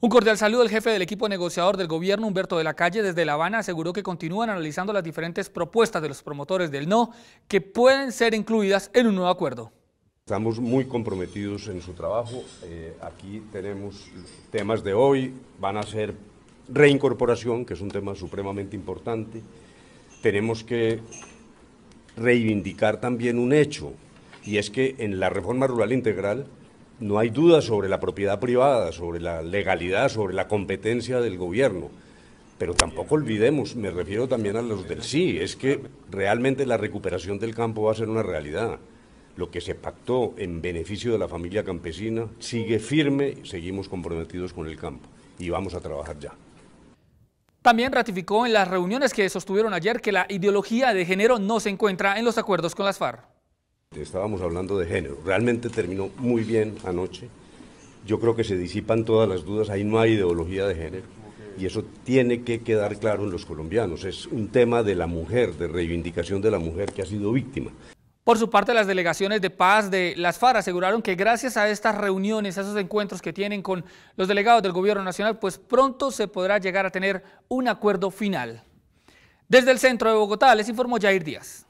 Un cordial saludo al jefe del equipo negociador del gobierno, Humberto de la Calle, desde La Habana, aseguró que continúan analizando las diferentes propuestas de los promotores del no que pueden ser incluidas en un nuevo acuerdo. Estamos muy comprometidos en su trabajo. Eh, aquí tenemos temas de hoy, van a ser reincorporación, que es un tema supremamente importante. Tenemos que reivindicar también un hecho, y es que en la reforma rural integral no hay duda sobre la propiedad privada, sobre la legalidad, sobre la competencia del gobierno. Pero tampoco olvidemos, me refiero también a los del sí, es que realmente la recuperación del campo va a ser una realidad. Lo que se pactó en beneficio de la familia campesina sigue firme, seguimos comprometidos con el campo y vamos a trabajar ya. También ratificó en las reuniones que sostuvieron ayer que la ideología de género no se encuentra en los acuerdos con las FARC. Estábamos hablando de género. Realmente terminó muy bien anoche. Yo creo que se disipan todas las dudas. Ahí no hay ideología de género. Y eso tiene que quedar claro en los colombianos. Es un tema de la mujer, de reivindicación de la mujer que ha sido víctima. Por su parte, las delegaciones de paz de las FARC aseguraron que gracias a estas reuniones, a esos encuentros que tienen con los delegados del gobierno nacional, pues pronto se podrá llegar a tener un acuerdo final. Desde el centro de Bogotá les informó Jair Díaz.